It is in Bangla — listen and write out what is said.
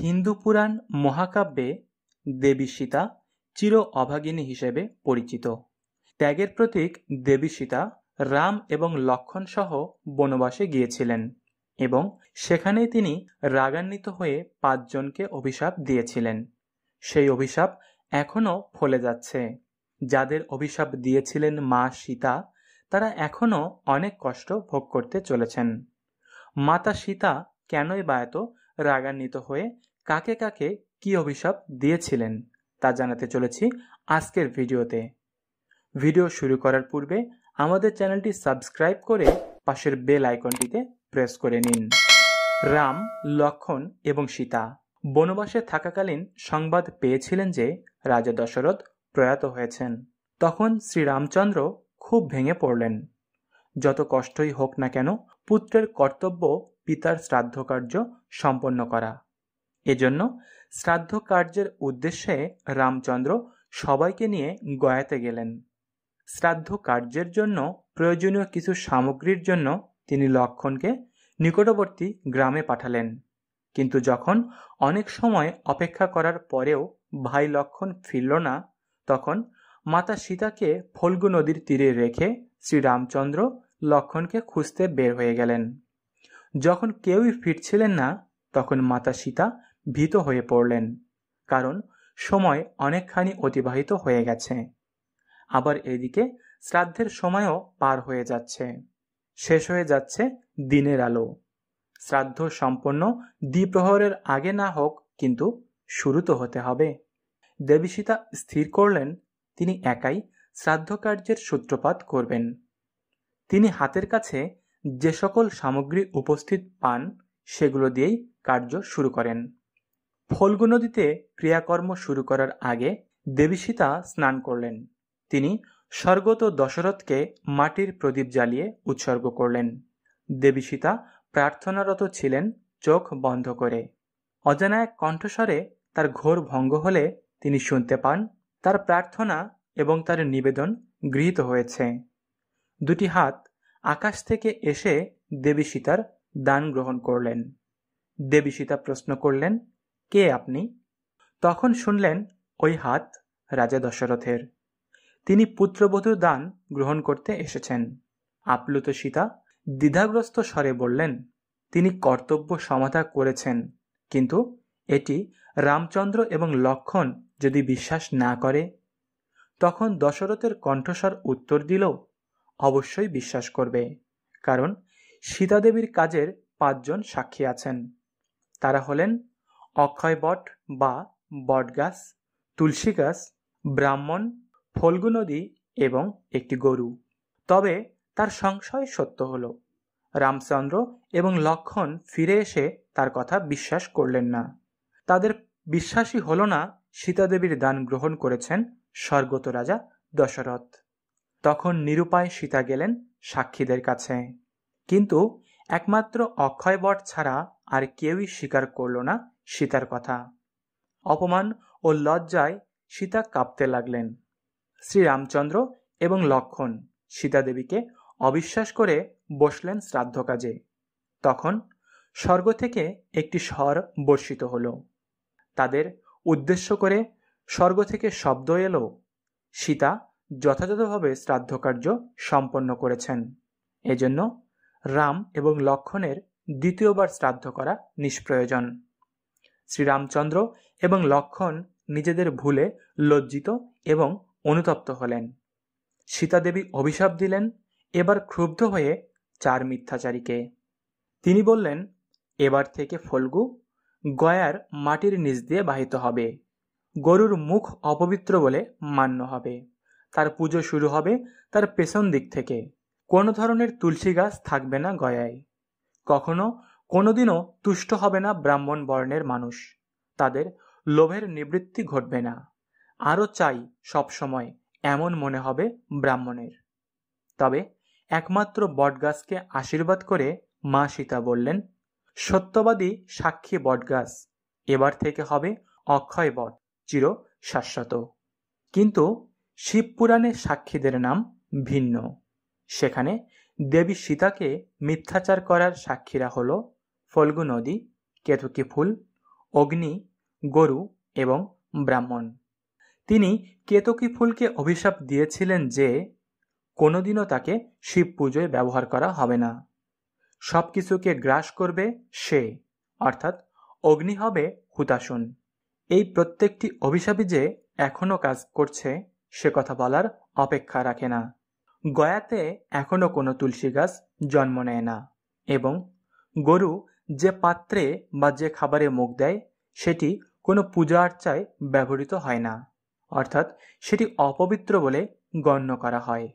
হিন্দু পুরাণ মহাকাব্যে দেবী সীতা চির অভাগিনী হিসেবে পরিচিত ত্যাগের প্রতীক দেবী সীতা রাম এবং লক্ষণ সহ বনবাসে গিয়েছিলেন এবং সেখানেই তিনি রাগান্বিত হয়ে পাঁচজনকে অভিশাপ দিয়েছিলেন সেই অভিশাপ এখনও ফলে যাচ্ছে যাদের অভিশাপ দিয়েছিলেন মা সীতা তারা এখনও অনেক কষ্ট ভোগ করতে চলেছেন মাতা সীতা কেনই বা এত রাগান্বিত হয়ে কাকে কাকে কি অভিশাপ দিয়েছিলেন তা জানাতে চলেছি আজকের ভিডিওতে ভিডিও শুরু করার পূর্বে আমাদের চ্যানেলটি সাবস্ক্রাইব করে পাশের বেল আইকনটিতে প্রেস করে নিন রাম লক্ষণ এবং সীতা বনবাসে থাকাকালীন সংবাদ পেয়েছিলেন যে রাজা দশরথ প্রয়াত হয়েছেন তখন শ্রীরামচন্দ্র খুব ভেঙে পড়লেন যত কষ্টই হোক না কেন পুত্রের কর্তব্য পিতার শ্রাদ্ধকার্য সম্পন্ন করা এজন্য শ্রাদ্ধ কার্যের উদ্দেশ্যে রামচন্দ্র সবাইকে নিয়ে গয়াতে গেলেন শ্রাদ্ধ কার্যের জন্য প্রয়োজনীয় কিছু সামগ্রীর জন্য তিনি লক্ষণকে নিকটবর্তী গ্রামে পাঠালেন কিন্তু যখন অনেক সময় অপেক্ষা করার পরেও ভাই লক্ষণ ফিরল না তখন মাতা সীতাকে ফল্গু নদীর তীরে রেখে শ্রীরামচন্দ্র লক্ষণকে খুঁজতে বের হয়ে গেলেন যখন কেউই ফিরছিলেন না তখন মাতা সীতা ভীত হয়ে পড়লেন কারণ সময় অনেকখানি অতিবাহিত হয়ে গেছে আবার এদিকে শ্রাদ্ধের সময়ও পার হয়ে যাচ্ছে শেষ হয়ে যাচ্ছে দিনের আলো শ্রাদ্ধ সম্পন্ন দ্বিপ্রহরের আগে না হোক কিন্তু শুরু তো হতে হবে দেবীসীতা স্থির করলেন তিনি একাই শ্রাদ্ধকার্যের সূত্রপাত করবেন তিনি হাতের কাছে যে সকল সামগ্রী উপস্থিত পান সেগুলো দিয়েই কার্য শুরু করেন ফল্গু নদীতে ক্রিয়াকর্ম শুরু করার আগে দেবী সীতা স্নান করলেন তিনি স্বর্গত দশরথকে মাটির প্রদীপ জ্বালিয়ে উৎসর্গ করলেন দেবী সীতা প্রার্থনারত ছিলেন চোখ বন্ধ করে অজানা এক কণ্ঠস্বরে তার ঘোর ভঙ্গ হলে তিনি শুনতে পান তার প্রার্থনা এবং তার নিবেদন গৃহীত হয়েছে দুটি হাত আকাশ থেকে এসে দেবী সীতার দান গ্রহণ করলেন দেবী সীতা প্রশ্ন করলেন কে আপনি তখন শুনলেন ওই হাত রাজা দশরথের তিনি পুত্রবধূ দান গ্রহণ করতে এসেছেন আপ্লুত সীতা দ্বিধাগ্রস্ত স্বরে বললেন তিনি কর্তব্য সমাধা করেছেন কিন্তু এটি রামচন্দ্র এবং লক্ষণ যদি বিশ্বাস না করে তখন দশরথের কণ্ঠস্বর উত্তর দিল অবশ্যই বিশ্বাস করবে কারণ সীতাদেবীর কাজের পাঁচজন সাক্ষী আছেন তারা হলেন অক্ষয়বট বা বটগাছ তুলসী গাছ ব্রাহ্মণ ফল্গু নদী এবং একটি গরু তবে তার সংশয় সত্য হল রামচন্দ্র এবং লক্ষণ ফিরে এসে তার কথা বিশ্বাস করলেন না তাদের বিশ্বাসই হল না সীতাদেবীর দান গ্রহণ করেছেন স্বর্গত রাজা দশরথ তখন নিরুপায় সীতা গেলেন সাক্ষীদের কাছে কিন্তু একমাত্র অক্ষয় বট ছাড়া আর কেউই স্বীকার করল না সীতার কথা অপমান ও লজ্জায় সীতা কাঁপতে লাগলেন শ্রীরামচন্দ্র এবং লক্ষণ সীতাদেবীকে অবিশ্বাস করে বসলেন শ্রাদ্ধ কাজে তখন স্বর্গ থেকে একটি স্বর বর্ষিত হল তাদের উদ্দেশ্য করে স্বর্গ থেকে শব্দ এলো সীতা যথাযথভাবে শ্রাদ্ধকার্য সম্পন্ন করেছেন এজন্য রাম এবং লক্ষণের দ্বিতীয়বার শ্রাদ্ধ করা নিষ্প্রয়োজন শ্রীরামচন্দ্র এবং লক্ষণ নিজেদের ভুলে লজ্জিত এবং অনুতপ্ত হলেন সীতাদেবী অভিশাপ দিলেন এবার ক্ষুব্ধ হয়ে চার মিথ্যাচারীকে তিনি বললেন এবার থেকে ফল্গু গয়ার মাটির নিচ দিয়ে বাহিত হবে গরুর মুখ অপবিত্র বলে মান্য হবে তার পুজো শুরু হবে তার পেছন দিক থেকে কোনো ধরনের তুলসী গাছ থাকবে না গয়ায় কখনো কোনোদিনও তুষ্ট হবে না ব্রাহ্মণ বর্ণের মানুষ তাদের লোভের নিবৃত্তি ঘটবে না আরও চাই সবসময় এমন মনে হবে ব্রাহ্মণের তবে একমাত্র বটগাছকে আশীর্বাদ করে মা সীতা বললেন সত্যবাদী সাক্ষী বটগাছ এবার থেকে হবে অক্ষয় বট চির শাশ্বত কিন্তু শিবপুরাণে সাক্ষীদের নাম ভিন্ন সেখানে দেবী সীতাকে মিথ্যাচার করার সাক্ষীরা হল ফল্গু নদী কেতুকি ফুল অগ্নি গরু এবং ব্রাহ্মণ তিনি কেতকী ফুলকে অভিশাপ দিয়েছিলেন যে কোনোদিনও তাকে শিব পুজোয় ব্যবহার করা হবে না সব কিছুকে গ্রাস করবে সে অর্থাৎ অগ্নি হবে হুতাসুন এই প্রত্যেকটি অভিশাপী যে এখনও কাজ করছে সে কথা বলার অপেক্ষা রাখে না গয়াতে এখনও কোনো তুলসী গাছ জন্ম নেয় না এবং গরু যে পাত্রে বা যে খাবারে মুখ দেয় সেটি কোনো পূজা আর্চায় ব্যবহৃত হয় না অর্থাৎ সেটি অপবিত্র বলে গণ্য করা হয়